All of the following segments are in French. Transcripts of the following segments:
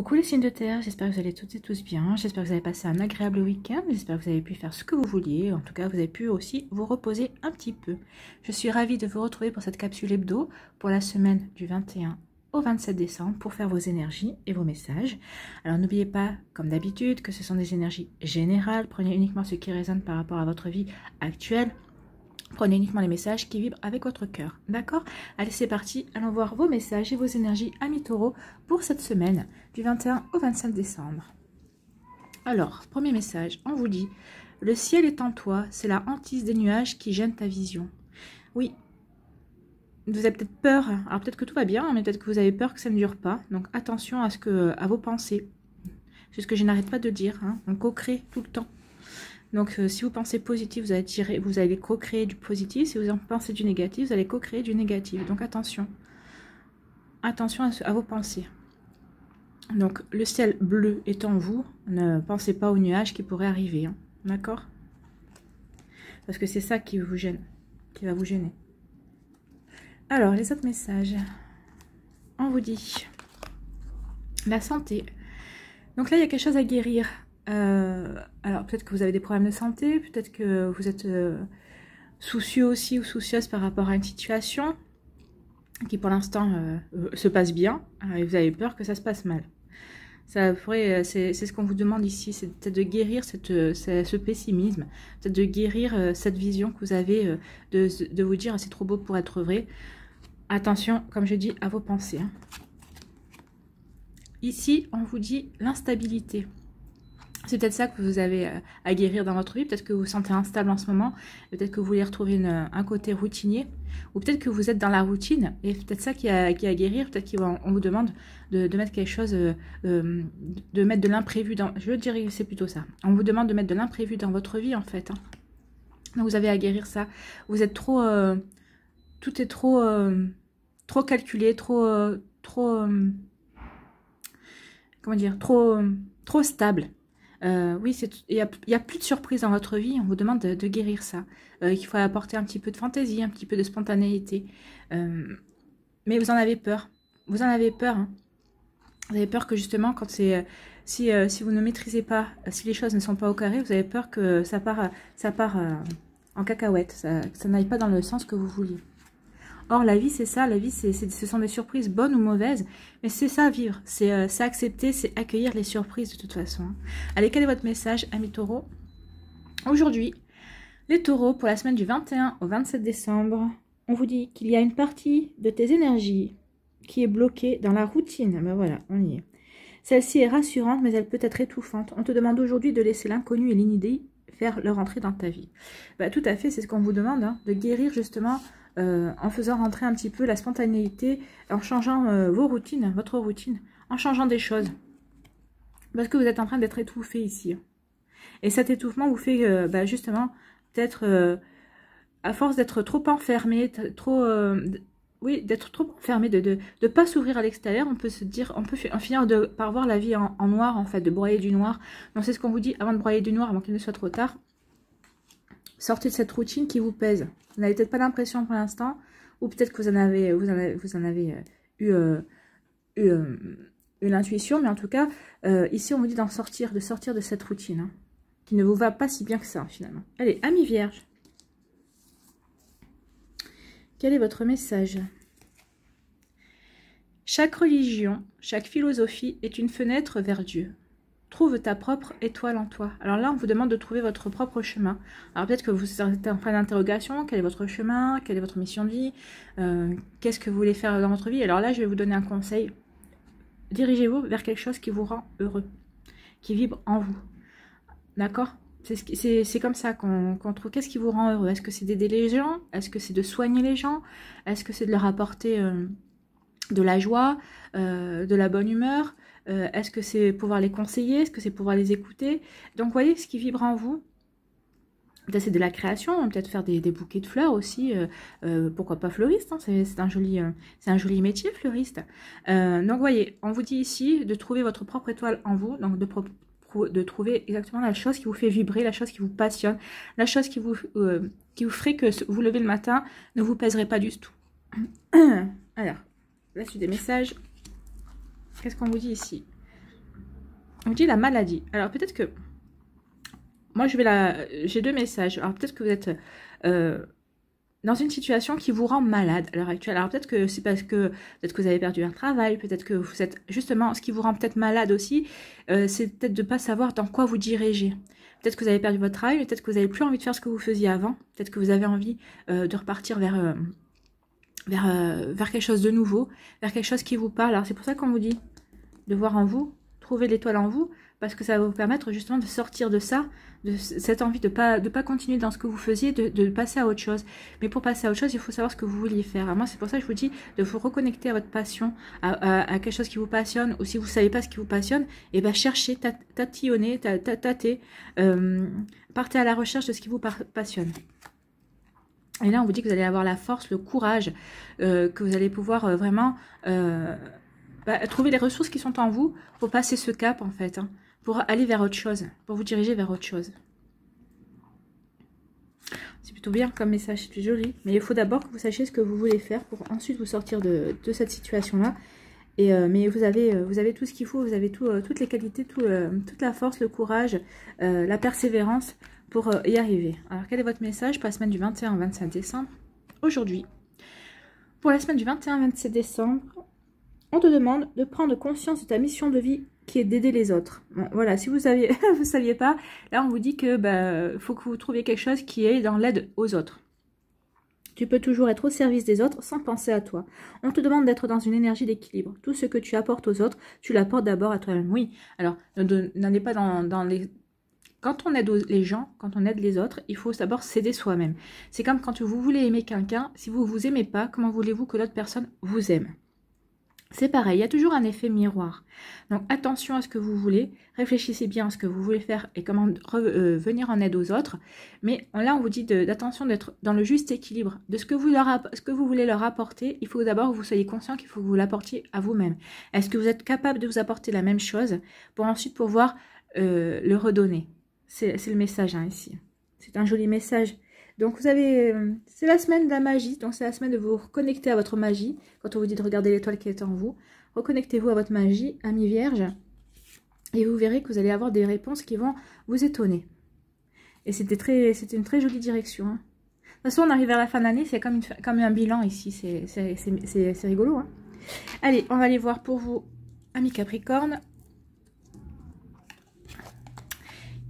Coucou les signes de terre, j'espère que vous allez toutes et tous bien, j'espère que vous avez passé un agréable week-end, j'espère que vous avez pu faire ce que vous vouliez, en tout cas vous avez pu aussi vous reposer un petit peu. Je suis ravie de vous retrouver pour cette capsule hebdo pour la semaine du 21 au 27 décembre pour faire vos énergies et vos messages. Alors n'oubliez pas, comme d'habitude, que ce sont des énergies générales, prenez uniquement ce qui résonne par rapport à votre vie actuelle, Prenez uniquement les messages qui vibrent avec votre cœur. D'accord Allez, c'est parti. Allons voir vos messages et vos énergies, amis taureaux, pour cette semaine du 21 au 25 décembre. Alors, premier message, on vous dit « Le ciel est en toi, c'est la hantise des nuages qui gêne ta vision. » Oui, vous avez peut-être peur. Hein. Alors, peut-être que tout va bien, mais peut-être que vous avez peur que ça ne dure pas. Donc, attention à, ce que, à vos pensées. C'est ce que je n'arrête pas de dire. Hein. On co-crée tout le temps. Donc, euh, si vous pensez positif, vous allez, vous allez co-créer du positif. Si vous en pensez du négatif, vous allez co-créer du négatif. Donc, attention. Attention à, vos pensées. Donc, le ciel bleu étant vous, ne pensez pas aux nuages qui pourraient arriver. Hein. D'accord Parce que c'est ça qui vous gêne, qui va vous gêner. Alors, les autres messages. On vous dit la santé. Donc là, il y a quelque chose à guérir. Euh, alors peut-être que vous avez des problèmes de santé, peut-être que vous êtes euh, soucieux aussi ou soucieuse par rapport à une situation qui pour l'instant euh, se passe bien hein, et vous avez peur que ça se passe mal. Ça c'est ce qu'on vous demande ici, c'est peut-être de guérir cette, ce pessimisme, peut-être de guérir cette vision que vous avez de, vous dire ah, c'est trop beau pour être vrai. Attention, comme je dis, à vos pensées. Hein. Ici, on vous dit l'instabilité. C'est peut-être ça que vous avez euh, à guérir dans votre vie, peut-être que vous vous sentez instable en ce moment, peut-être que vous voulez retrouver euh, un côté routinier, ou peut-être que vous êtes dans la routine, et peut-être ça qui a, qui à guérir, peut-être qu'on vous demande de, mettre quelque chose, euh, de mettre de l'imprévu dans... Je dirais c'est plutôt ça. On vous demande de mettre de l'imprévu dans votre vie, en fait. Hein. vous avez à guérir ça. Vous êtes trop... tout est trop... trop calculé, trop... trop comment dire Trop, trop stable euh, oui, il n'y a, plus de surprise dans votre vie, on vous demande de, guérir ça. Euh, il faut apporter un petit peu de fantaisie, un petit peu de spontanéité. Euh, mais vous en avez peur. Vous en avez peur. Hein. Vous avez peur que justement, quand c'est... Si, si, vous ne maîtrisez pas, si les choses ne sont pas au carré, vous avez peur que ça part, ça part en cacahuète, ça, ça n'aille pas dans le sens que vous voulez. Or, la vie, c'est ça. La vie, c'est, ce sont des surprises, bonnes ou mauvaises. Mais c'est ça, vivre. C'est, ça euh, accepter, c'est accueillir les surprises de toute façon. Allez, quel est votre message, amis Taureau. Aujourd'hui, les taureaux, pour la semaine du 21 au 27 décembre, on vous dit qu'il y a une partie de tes énergies qui est bloquée dans la routine. Mais ben voilà, on y est. Celle-ci est rassurante, mais elle peut être étouffante. On te demande aujourd'hui de laisser l'inconnu et l'inidée faire leur entrée dans ta vie bah, Tout à fait, c'est ce qu'on vous demande, hein, de guérir justement euh, en faisant rentrer un petit peu la spontanéité, en changeant euh, vos routines, votre routine, en changeant des choses. Parce que vous êtes en train d'être étouffé ici. Hein. Et cet étouffement vous fait euh, bah, justement peut-être, à force d'être trop enfermé, trop oui, d'être trop fermé, de ne pas s'ouvrir à l'extérieur, on peut se dire, on peut finir de, par voir la vie en, noir, en fait, de broyer du noir. Donc c'est ce qu'on vous dit avant de broyer du noir, avant qu'il ne soit trop tard. Sortez de cette routine qui vous pèse. Vous n'avez peut-être pas l'impression pour l'instant, ou peut-être que vous en avez, vous en avez, euh, eu, intuition, euh, euh, l'intuition, mais en tout cas, ici on vous dit d'en sortir, de sortir de cette routine, hein, qui ne vous va pas si bien que ça, finalement. Allez, amis vierges quel est votre message Chaque religion, chaque philosophie est une fenêtre vers Dieu. Trouve ta propre étoile en toi. Alors là, on vous demande de trouver votre propre chemin. Alors peut-être que vous êtes en train d'interrogation, quel est votre chemin, quelle est votre mission de vie, euh, qu'est-ce que vous voulez faire dans votre vie. Alors là, je vais vous donner un conseil. Dirigez-vous vers quelque chose qui vous rend heureux, qui vibre en vous. D'accord c'est comme ça qu'on trouve. Qu'est-ce qui vous rend heureux Est-ce que c'est d'aider les gens Est-ce que c'est de soigner les gens Est-ce que c'est de leur apporter euh, de la joie, euh, de la bonne humeur euh, Est-ce que c'est pouvoir les conseiller Est-ce que c'est pouvoir les écouter Donc, voyez ce qui vibre en vous. C'est de la création, hein, peut-être faire des, bouquets de fleurs aussi, pourquoi pas fleuriste, hein, c'est un, joli, un joli métier fleuriste. donc voyez, on vous dit ici de trouver votre propre étoile en vous, donc de, de trouver exactement la chose qui vous fait vibrer, la chose qui vous passionne, la chose qui vous, euh, qui vous ferait que vous levez le matin ne vous pèserait pas du tout. Alors, là, suite des messages. Qu'est-ce qu'on vous dit ici On vous dit la maladie. Alors peut-être que... Moi, je vais la... J'ai deux messages. Alors peut-être que vous êtes... Euh, dans une situation qui vous rend malade à l'heure actuelle. Alors peut-être que c'est parce que peut-être que vous avez perdu un travail, peut-être que vous êtes justement ce qui vous rend peut-être malade aussi, euh, c'est peut-être de ne pas savoir dans quoi vous diriger. Peut-être que vous avez perdu votre travail, peut-être que vous n'avez plus envie de faire ce que vous faisiez avant, peut-être que vous avez envie euh, de repartir vers, euh, vers, vers quelque chose de nouveau, vers quelque chose qui vous parle. Alors c'est pour ça qu'on vous dit de voir en vous, trouver l'étoile en vous, parce que ça va vous permettre justement de sortir de ça, de cette envie de pas de pas continuer dans ce que vous faisiez, de, passer à autre chose. Mais pour passer à autre chose, il faut savoir ce que vous vouliez faire. Moi, c'est pour ça que je vous dis de vous reconnecter à votre passion, à, quelque chose qui vous passionne, ou si vous ne savez pas ce qui vous passionne, et eh bien cherchez, tatillonnez, tâtez, euh, partez à la recherche de ce qui vous passionne. Et là, on vous dit que vous allez avoir la force, le courage, euh, que vous allez pouvoir euh, vraiment bah, trouver les ressources qui sont en vous pour passer ce cap en fait. Hein pour aller vers autre chose, pour vous diriger vers autre chose. C'est plutôt bien comme message, c'est plus joli. Mais il faut d'abord que vous sachiez ce que vous voulez faire pour ensuite vous sortir de, cette situation-là. Et, euh, mais vous avez, euh, vous avez tout ce qu'il faut, vous avez tout, euh, toutes les qualités, tout, toute la force, le courage, la persévérance pour y arriver. Alors quel est votre message pour la semaine du 21 au 25 décembre Aujourd'hui, pour la semaine du 21 au 27 décembre, on te demande de prendre conscience de ta mission de vie qui est d'aider les autres. voilà, si vous ne vous saviez pas, là on vous dit que bah, faut que vous trouviez quelque chose qui est dans l'aide aux autres. Tu peux toujours être au service des autres sans penser à toi. On te demande d'être dans une énergie d'équilibre. Tout ce que tu apportes aux autres, tu l'apportes d'abord à toi-même. Oui, alors n'allez pas dans, les... Quand on aide les gens, quand on aide les autres, il faut d'abord s'aider soi-même. C'est comme quand vous voulez aimer quelqu'un, si vous ne vous aimez pas, comment voulez-vous que l'autre personne vous aime c'est pareil, il y a toujours un effet miroir. Donc attention à ce que vous voulez, réfléchissez bien à ce que vous voulez faire et comment revenir euh, venir en aide aux autres. Mais là, on vous dit d'attention d'être dans le juste équilibre. De ce que, vous leur, ce que vous voulez leur apporter, il faut d'abord que vous soyez conscient qu'il faut que vous l'apportiez à vous-même. Est-ce que vous êtes capable de vous apporter la même chose pour ensuite pouvoir euh, le redonner C'est le message hein, ici. C'est un joli message. Donc vous avez, euh, c'est la semaine de la magie, donc c'est la semaine de vous reconnecter à votre magie. Quand on vous dit de regarder l'étoile qui est en vous, reconnectez-vous à votre magie, ami vierge, et vous verrez que vous allez avoir des réponses qui vont vous étonner. Et c'était très, une très jolie direction. Hein. De toute façon, on arrive vers la fin de l'année. c'est comme, un bilan ici, c'est rigolo. Hein. Allez, on va aller voir pour vous, ami Capricorne.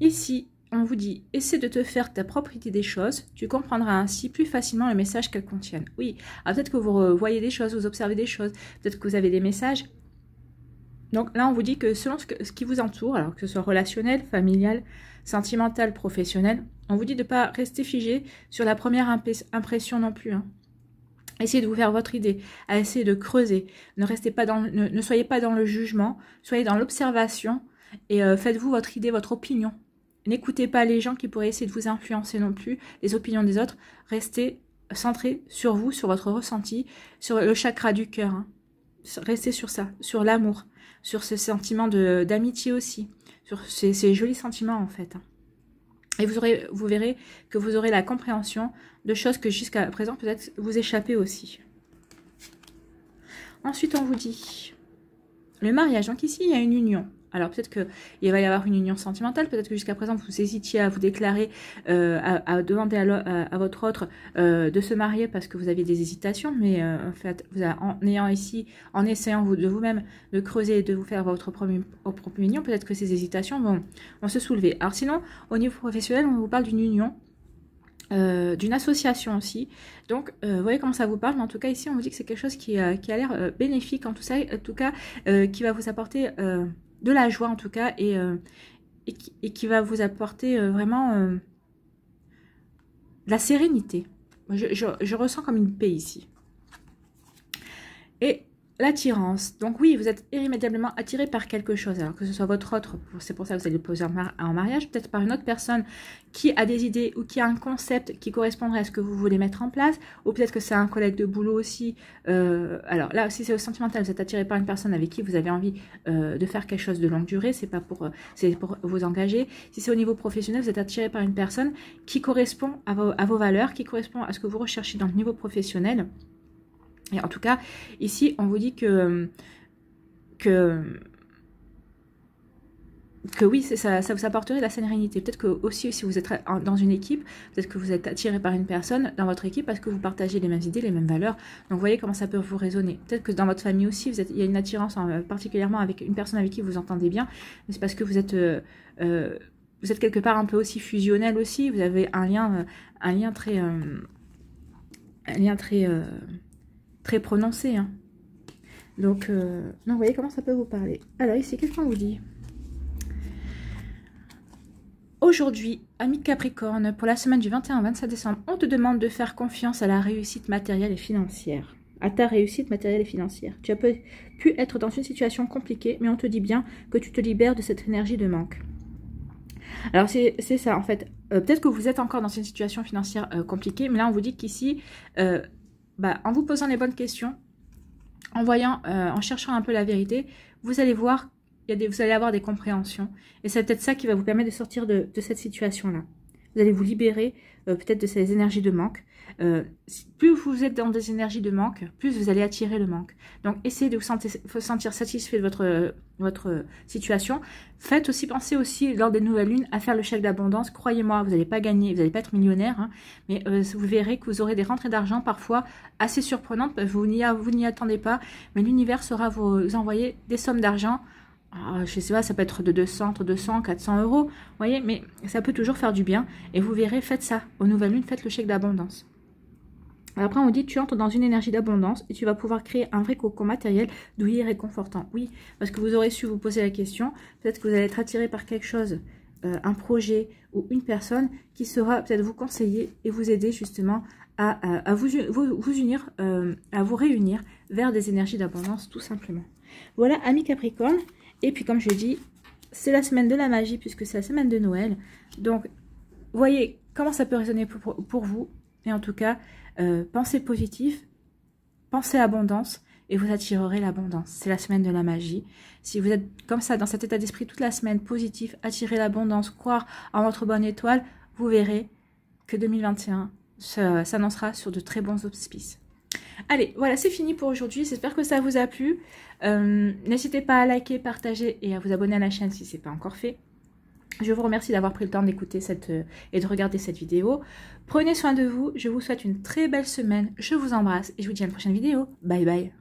Ici, on vous dit essaie de te faire ta propre idée des choses, tu comprendras ainsi plus facilement le message qu'elles contiennent. Oui, alors ah, peut-être que vous voyez des choses, vous observez des choses, peut-être que vous avez des messages. Donc là, on vous dit que selon ce, qui vous entoure, alors que ce soit relationnel, familial, sentimental, professionnel, on vous dit de ne pas rester figé sur la première impression non plus. Hein. Essayez de vous faire votre idée, essayez essayer de creuser. Ne restez pas dans, ne, soyez pas dans le jugement, soyez dans l'observation et euh, faites-vous votre idée, votre opinion N'écoutez pas les gens qui pourraient essayer de vous influencer non plus, les opinions des autres. Restez centré sur vous, sur votre ressenti, sur le chakra du cœur. Hein. Restez sur ça, sur l'amour, sur ce sentiment d'amitié aussi, sur ces, jolis sentiments en fait. Hein. Et vous, aurez, vous verrez que vous aurez la compréhension de choses que jusqu'à présent peut-être vous échappez aussi. Ensuite, on vous dit le mariage. Donc ici, il y a une union. Alors peut-être qu'il va y avoir une union sentimentale, peut-être que jusqu'à présent vous hésitiez à vous déclarer, euh, à, demander à, à, votre autre euh, de se marier parce que vous aviez des hésitations, mais euh, en fait, en ayant ici, en essayant de vous-même de creuser et de vous faire votre propre, union, peut-être que ces hésitations vont, se soulever. Alors sinon, au niveau professionnel, on vous parle d'une union, d'une association aussi. Donc, vous voyez comment ça vous parle, mais en tout cas, ici, on vous dit que c'est quelque chose qui, a l'air bénéfique, en tout cas, qui va vous apporter de la joie en tout cas, et, euh, et qui, va vous apporter euh, vraiment euh, de la sérénité. Je, je ressens comme une paix ici. Et L'attirance. Donc oui, vous êtes irrémédiablement attiré par quelque chose. Alors que ce soit votre autre, c'est pour ça que vous allez le poser en mariage, peut-être par une autre personne qui a des idées ou qui a un concept qui correspondrait à ce que vous voulez mettre en place, ou peut-être que c'est un collègue de boulot aussi. Euh, alors là si c'est au sentimental. Vous êtes attiré par une personne avec qui vous avez envie euh, de faire quelque chose de longue durée. C'est pas pour, c'est pour vous engager. Si c'est au niveau professionnel, vous êtes attiré par une personne qui correspond à vos valeurs, qui correspond à ce que vous recherchez dans le niveau professionnel. Et en tout cas, ici, on vous dit que, que, que oui, ça, vous apporterait la sérénité. Peut-être que aussi, si vous êtes dans une équipe, peut-être que vous êtes attiré par une personne dans votre équipe parce que vous partagez les mêmes idées, les mêmes valeurs. Donc, vous voyez comment ça peut vous résonner. Peut-être que dans votre famille aussi, vous il y a une attirance hein, particulièrement avec une personne avec qui vous entendez bien. Mais C'est parce que vous êtes... Euh, euh, vous êtes quelque part un peu aussi fusionnel aussi, vous avez un lien, euh, un lien très, un lien très très prononcé. Hein. Donc, euh, non, vous voyez comment ça peut vous parler. Alors ici, qu'est-ce qu'on vous dit Aujourd'hui, ami Capricorne, pour la semaine du 21 au 27 décembre, on te demande de faire confiance à la réussite matérielle et financière. À ta réussite matérielle et financière. Tu as pu être dans une situation compliquée, mais on te dit bien que tu te libères de cette énergie de manque. Alors c'est ça en fait. Euh, peut-être que vous êtes encore dans une situation financière euh, compliquée, mais là on vous dit qu'ici, euh, bah, en vous posant les bonnes questions, en voyant, euh, en cherchant un peu la vérité, vous allez voir, des, vous allez avoir des compréhensions. Et c'est peut-être ça qui va vous permettre de sortir de cette situation-là. Vous allez vous libérer euh, peut-être de ces énergies de manque. Euh, plus vous êtes dans des énergies de manque, plus vous allez attirer le manque. Donc, essayez de vous sentir, satisfait de votre, situation. Faites aussi penser aussi, lors des nouvelles lunes, à faire le chèque d'abondance. Croyez-moi, vous n'allez pas gagner, vous n'allez pas être millionnaire, hein. mais euh, vous verrez que vous aurez des rentrées d'argent parfois assez surprenantes. Vous n'y attendez pas, mais l'univers saura vous envoyer des sommes d'argent ah, je ne sais pas, ça peut être de 200, 200, 400 euros, vous voyez, mais ça peut toujours faire du bien. Et vous verrez, faites ça. au nouvelles lunes, faites le chèque d'abondance. Après, on dit tu entres dans une énergie d'abondance et tu vas pouvoir créer un vrai cocon matériel douillet et réconfortant. Oui, parce que vous aurez su vous poser la question, peut-être que vous allez être attiré par quelque chose, euh, un projet ou une personne qui sera peut-être vous conseiller et vous aider justement à, vous, vous, euh, à vous réunir vers des énergies d'abondance tout simplement. Voilà, amis Capricorne, et puis comme je dis, c'est la semaine de la magie puisque c'est la semaine de Noël. Donc voyez comment ça peut résonner pour, vous. Et en tout cas, euh, pensez positif, pensez abondance et vous attirerez l'abondance. C'est la semaine de la magie. Si vous êtes comme ça, dans cet état d'esprit toute la semaine, positif, attirer l'abondance, croire en votre bonne étoile, vous verrez que 2021 s'annoncera sur de très bons auspices. Allez, voilà, c'est fini pour aujourd'hui. J'espère que ça vous a plu. Euh, n'hésitez pas à liker, partager et à vous abonner à la chaîne si ce n'est pas encore fait. Je vous remercie d'avoir pris le temps d'écouter cette euh, et de regarder cette vidéo. Prenez soin de vous. Je vous souhaite une très belle semaine. Je vous embrasse et je vous dis à la prochaine vidéo. Bye bye.